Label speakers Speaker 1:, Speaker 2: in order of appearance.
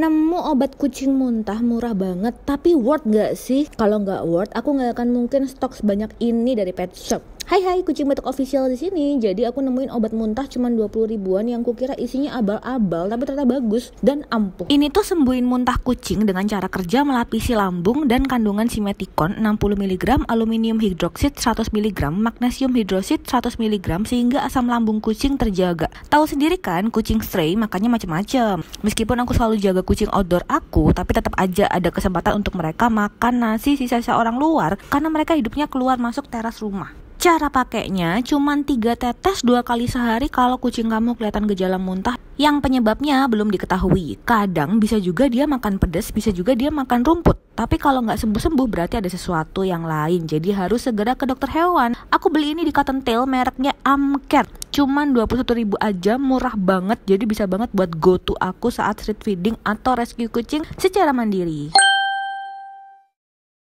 Speaker 1: nemu obat kucing muntah murah banget tapi worth gak sih kalau nggak worth aku nggak akan mungkin stok sebanyak ini dari pet shop Hai hai kucing batuk official di sini. Jadi aku nemuin obat muntah cuman 20 ribuan yang kukira isinya abal-abal tapi ternyata bagus dan ampuh. Ini tuh sembuhin muntah kucing dengan cara kerja melapisi lambung dan kandungan simetikon 60 mg, aluminium hidroksid 100 mg, magnesium hidrosid 100 mg sehingga asam lambung kucing terjaga. Tahu sendiri kan kucing stray makanya macam-macam. Meskipun aku selalu jaga kucing outdoor aku, tapi tetap aja ada kesempatan untuk mereka makan nasi sisa-sisa orang luar karena mereka hidupnya keluar masuk teras rumah. Cara pakainya cuma 3 tetes dua kali sehari kalau kucing kamu kelihatan gejala muntah yang penyebabnya belum diketahui. Kadang bisa juga dia makan pedas, bisa juga dia makan rumput. Tapi kalau nggak sembuh-sembuh berarti ada sesuatu yang lain. Jadi harus segera ke dokter hewan. Aku beli ini di Cotton Tail mereknya Amcat. Cuman 21 ribu aja murah banget jadi bisa banget buat go to aku saat street feeding atau rescue kucing secara mandiri.